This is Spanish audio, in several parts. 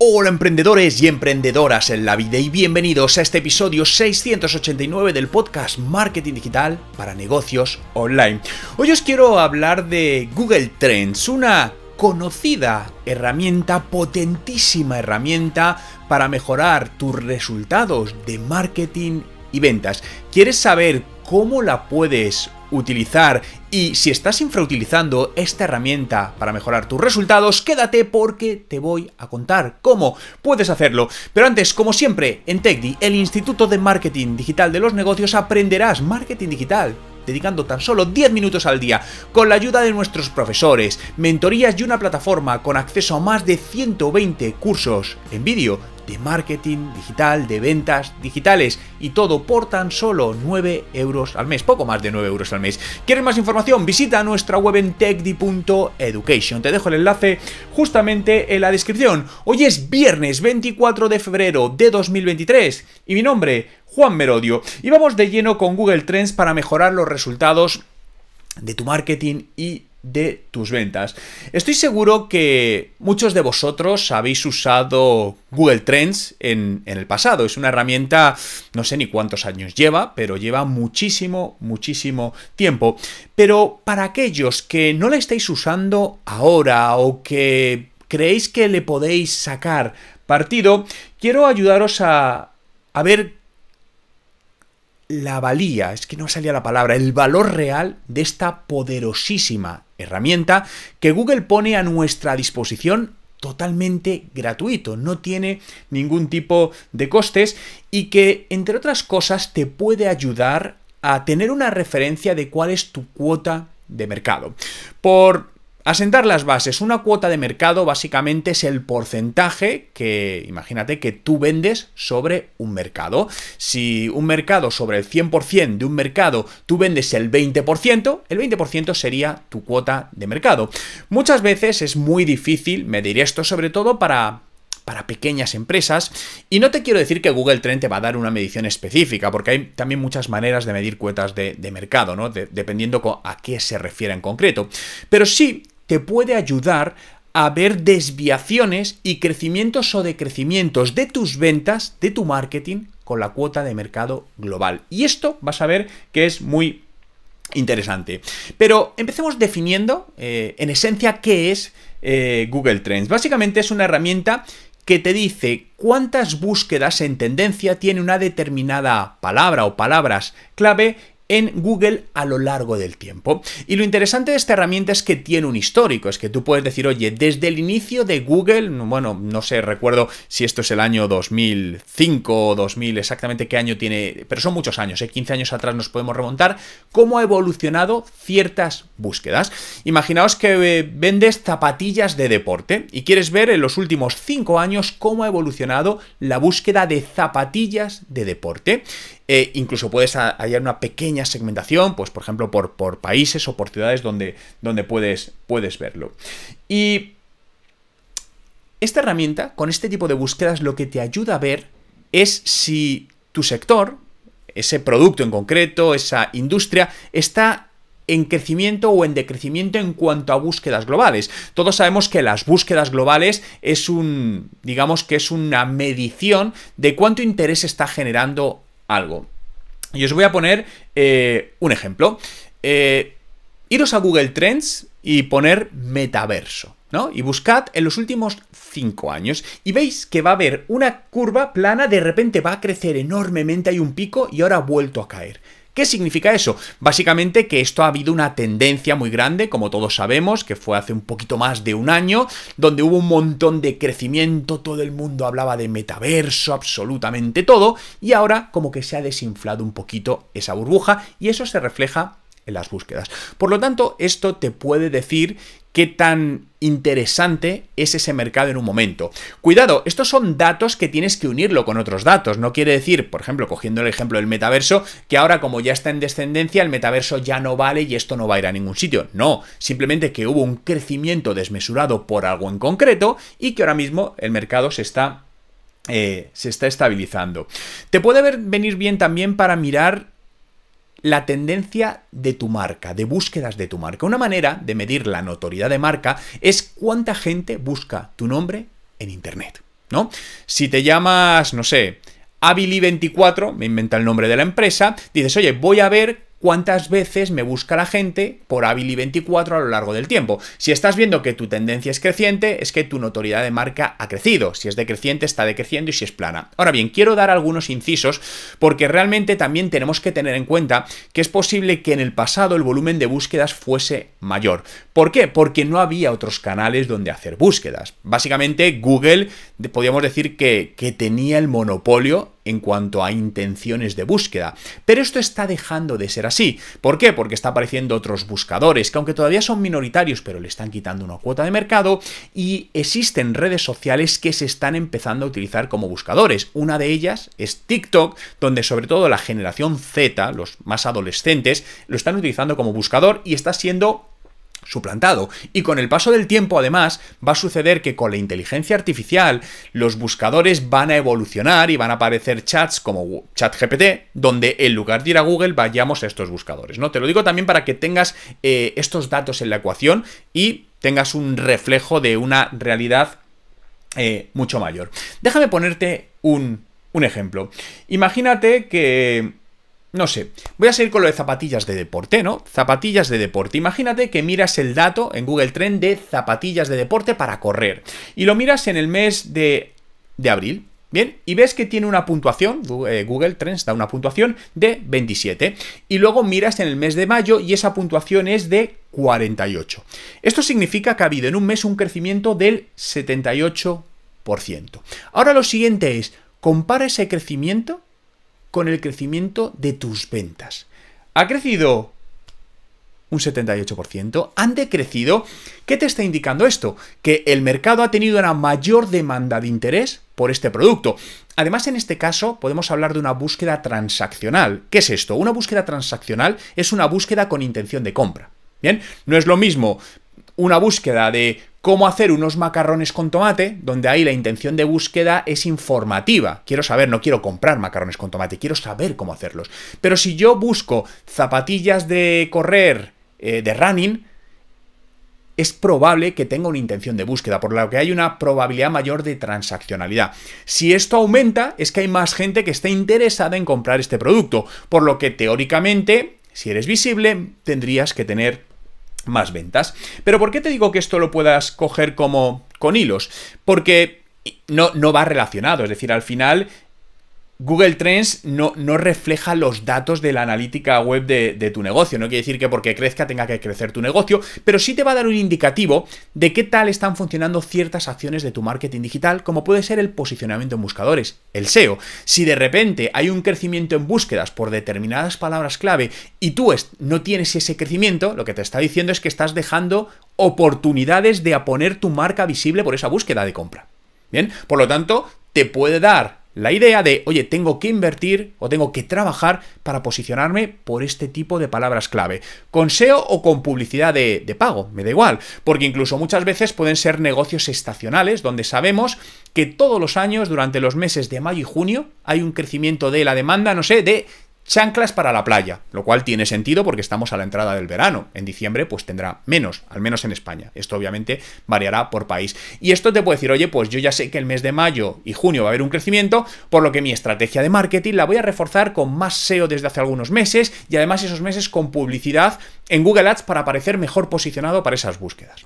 Hola emprendedores y emprendedoras en la vida y bienvenidos a este episodio 689 del podcast Marketing Digital para Negocios Online. Hoy os quiero hablar de Google Trends, una conocida herramienta, potentísima herramienta para mejorar tus resultados de marketing y ventas. ¿Quieres saber cómo la puedes utilizar. Y si estás infrautilizando esta herramienta para mejorar tus resultados, quédate porque te voy a contar cómo puedes hacerlo. Pero antes, como siempre, en TechDi, el Instituto de Marketing Digital de los Negocios, aprenderás marketing digital dedicando tan solo 10 minutos al día, con la ayuda de nuestros profesores, mentorías y una plataforma con acceso a más de 120 cursos en vídeo de marketing digital, de ventas digitales y todo por tan solo 9 euros al mes, poco más de 9 euros al mes. ¿Quieres más información? Visita nuestra web en techdi.education. Te dejo el enlace justamente en la descripción. Hoy es viernes 24 de febrero de 2023 y mi nombre, Juan Merodio. Y vamos de lleno con Google Trends para mejorar los resultados de tu marketing y de tus ventas. Estoy seguro que muchos de vosotros habéis usado Google Trends en, el pasado. Es una herramienta, no sé ni cuántos años lleva, pero lleva muchísimo, muchísimo tiempo. Pero para aquellos que no la estáis usando ahora o que creéis que le podéis sacar partido, quiero ayudaros a, a ver la valía, es que no salía la palabra, el valor real de esta poderosísima herramienta que Google pone a nuestra disposición totalmente gratuito, no tiene ningún tipo de costes y que, entre otras cosas, te puede ayudar a tener una referencia de cuál es tu cuota de mercado. Por Asentar las bases. Una cuota de mercado básicamente es el porcentaje que, imagínate, que tú vendes sobre un mercado. Si un mercado sobre el 100% de un mercado tú vendes el 20%, el 20% sería tu cuota de mercado. Muchas veces es muy difícil medir esto, sobre todo para para pequeñas empresas. Y no te quiero decir que Google Trend te va a dar una medición específica, porque hay también muchas maneras de medir cuotas de, mercado, ¿no? dependiendo a qué se refiere en concreto. Pero sí te puede ayudar a ver desviaciones y crecimientos o decrecimientos de tus ventas, de tu marketing, con la cuota de mercado global. Y esto vas a ver que es muy interesante. Pero empecemos definiendo eh, en esencia qué es eh, Google Trends. Básicamente es una herramienta que te dice cuántas búsquedas en tendencia tiene una determinada palabra o palabras clave en Google a lo largo del tiempo. Y lo interesante de esta herramienta es que tiene un histórico, es que tú puedes decir, oye, desde el inicio de Google, bueno, no sé, recuerdo si esto es el año 2005 o 2000, exactamente qué año tiene, pero son muchos años, 15 ¿eh? años atrás nos podemos remontar, cómo ha evolucionado ciertas búsquedas. Imaginaos que eh, vendes zapatillas de deporte y quieres ver en los últimos 5 años cómo ha evolucionado la búsqueda de zapatillas de deporte. Eh, incluso puedes hallar una pequeña segmentación, pues por ejemplo por, por países o por ciudades donde, donde puedes, puedes verlo. Y esta herramienta, con este tipo de búsquedas, lo que te ayuda a ver es si tu sector, ese producto en concreto, esa industria, está en crecimiento o en decrecimiento en cuanto a búsquedas globales. Todos sabemos que las búsquedas globales es un, digamos que es una medición de cuánto interés está generando algo. Y os voy a poner eh, un ejemplo. Eh, iros a Google Trends y poner metaverso, ¿no? Y buscad en los últimos 5 años y veis que va a haber una curva plana, de repente va a crecer enormemente, hay un pico y ahora ha vuelto a caer. ¿Qué significa eso? Básicamente que esto ha habido una tendencia muy grande, como todos sabemos, que fue hace un poquito más de un año, donde hubo un montón de crecimiento, todo el mundo hablaba de metaverso, absolutamente todo, y ahora como que se ha desinflado un poquito esa burbuja y eso se refleja en las búsquedas. Por lo tanto, esto te puede decir qué tan interesante es ese mercado en un momento. Cuidado, estos son datos que tienes que unirlo con otros datos. No quiere decir, por ejemplo, cogiendo el ejemplo del metaverso, que ahora como ya está en descendencia, el metaverso ya no vale y esto no va a ir a ningún sitio. No, simplemente que hubo un crecimiento desmesurado por algo en concreto y que ahora mismo el mercado se está... Eh, se está estabilizando. Te puede venir bien también para mirar la tendencia de tu marca, de búsquedas de tu marca. Una manera de medir la notoriedad de marca es cuánta gente busca tu nombre en Internet, ¿no? Si te llamas, no sé, habili 24 me inventa el nombre de la empresa, dices, oye, voy a ver cuántas veces me busca la gente por Abili24 a lo largo del tiempo. Si estás viendo que tu tendencia es creciente, es que tu notoriedad de marca ha crecido. Si es decreciente, está decreciendo y si es plana. Ahora bien, quiero dar algunos incisos porque realmente también tenemos que tener en cuenta que es posible que en el pasado el volumen de búsquedas fuese mayor. ¿Por qué? Porque no había otros canales donde hacer búsquedas. Básicamente, Google, podríamos decir que, que tenía el monopolio en cuanto a intenciones de búsqueda. Pero esto está dejando de ser así. ¿Por qué? Porque está apareciendo otros buscadores que aunque todavía son minoritarios, pero le están quitando una cuota de mercado y existen redes sociales que se están empezando a utilizar como buscadores. Una de ellas es TikTok, donde sobre todo la generación Z, los más adolescentes, lo están utilizando como buscador y está siendo suplantado. Y con el paso del tiempo, además, va a suceder que con la inteligencia artificial, los buscadores van a evolucionar y van a aparecer chats como ChatGPT, donde en lugar de ir a Google vayamos a estos buscadores. ¿no? Te lo digo también para que tengas eh, estos datos en la ecuación y tengas un reflejo de una realidad eh, mucho mayor. Déjame ponerte un, un ejemplo. Imagínate que no sé, voy a seguir con lo de zapatillas de deporte, ¿no? Zapatillas de deporte. Imagínate que miras el dato en Google Trend de zapatillas de deporte para correr y lo miras en el mes de, de abril, Bien, y ves que tiene una puntuación, eh, Google Trends da una puntuación de 27. Y luego miras en el mes de mayo y esa puntuación es de 48. Esto significa que ha habido en un mes un crecimiento del 78%. Ahora lo siguiente es, compara ese crecimiento con el crecimiento de tus ventas. ¿Ha crecido un 78%? ¿Han decrecido? ¿Qué te está indicando esto? Que el mercado ha tenido una mayor demanda de interés por este producto. Además, en este caso podemos hablar de una búsqueda transaccional. ¿Qué es esto? Una búsqueda transaccional es una búsqueda con intención de compra. Bien, no es lo mismo una búsqueda de cómo hacer unos macarrones con tomate, donde ahí la intención de búsqueda es informativa. Quiero saber, no quiero comprar macarrones con tomate, quiero saber cómo hacerlos. Pero si yo busco zapatillas de correr, eh, de running, es probable que tenga una intención de búsqueda, por lo que hay una probabilidad mayor de transaccionalidad. Si esto aumenta, es que hay más gente que esté interesada en comprar este producto, por lo que teóricamente, si eres visible, tendrías que tener más ventas. Pero ¿por qué te digo que esto lo puedas coger como con hilos? Porque no, no va relacionado, es decir, al final Google Trends no, no, refleja los datos de la analítica web de, tu negocio. No quiere decir que porque crezca tenga que crecer tu negocio, pero sí te va a dar un indicativo de qué tal están funcionando ciertas acciones de tu marketing digital, como puede ser el posicionamiento en buscadores, el SEO. Si de repente hay un crecimiento en búsquedas por determinadas palabras clave y tú no tienes ese crecimiento, lo que te está diciendo es que estás dejando oportunidades de poner tu marca visible por esa búsqueda de compra. Bien, por lo tanto, te puede dar la idea de, oye, tengo que invertir o tengo que trabajar para posicionarme por este tipo de palabras clave. Con SEO o con publicidad de, pago, me da igual, porque incluso muchas veces pueden ser negocios estacionales donde sabemos que todos los años, durante los meses de mayo y junio, hay un crecimiento de la demanda, no sé, de chanclas para la playa, lo cual tiene sentido porque estamos a la entrada del verano. En diciembre pues tendrá menos, al menos en España. Esto obviamente variará por país. Y esto te puede decir, oye, pues yo ya sé que el mes de mayo y junio va a haber un crecimiento, por lo que mi estrategia de marketing la voy a reforzar con más SEO desde hace algunos meses y además esos meses con publicidad en Google Ads para aparecer mejor posicionado para esas búsquedas.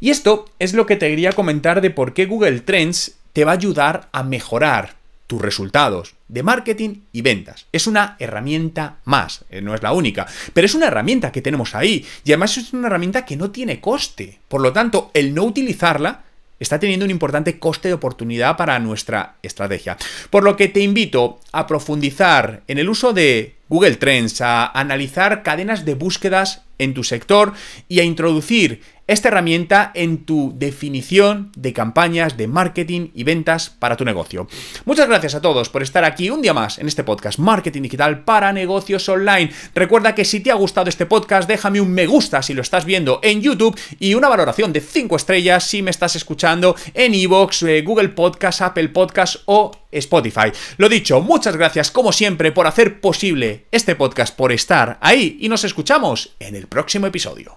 Y esto es lo que te quería comentar de por qué Google Trends te va a ayudar a mejorar tus resultados de marketing y ventas. Es una herramienta más, eh, no es la única, pero es una herramienta que tenemos ahí y además es una herramienta que no tiene coste. Por lo tanto, el no utilizarla está teniendo un importante coste de oportunidad para nuestra estrategia. Por lo que te invito a profundizar en el uso de Google Trends, a analizar cadenas de búsquedas en tu sector y a introducir esta herramienta en tu definición de campañas de marketing y ventas para tu negocio. Muchas gracias a todos por estar aquí un día más en este podcast Marketing Digital para Negocios Online. Recuerda que si te ha gustado este podcast, déjame un me gusta si lo estás viendo en YouTube y una valoración de 5 estrellas si me estás escuchando en iVoox, eh, Google Podcast, Apple Podcast o Spotify. Lo dicho, muchas gracias como siempre por hacer posible este podcast, por estar ahí y nos escuchamos en el próximo episodio.